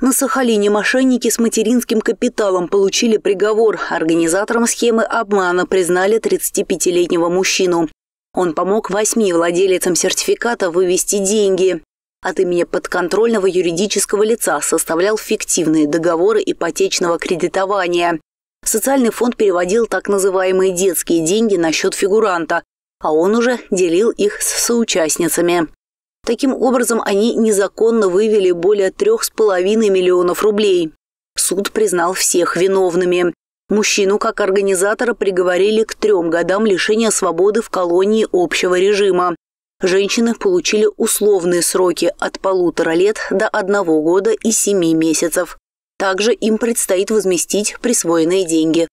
На Сахалине мошенники с материнским капиталом получили приговор. Организатором схемы обмана признали 35-летнего мужчину. Он помог восьми владельцам сертификата вывести деньги. От имени подконтрольного юридического лица составлял фиктивные договоры ипотечного кредитования. Социальный фонд переводил так называемые детские деньги на счет фигуранта, а он уже делил их с соучастницами. Таким образом, они незаконно вывели более 3,5 миллионов рублей. Суд признал всех виновными. Мужчину, как организатора, приговорили к трем годам лишения свободы в колонии общего режима. Женщины получили условные сроки от полутора лет до одного года и семи месяцев. Также им предстоит возместить присвоенные деньги.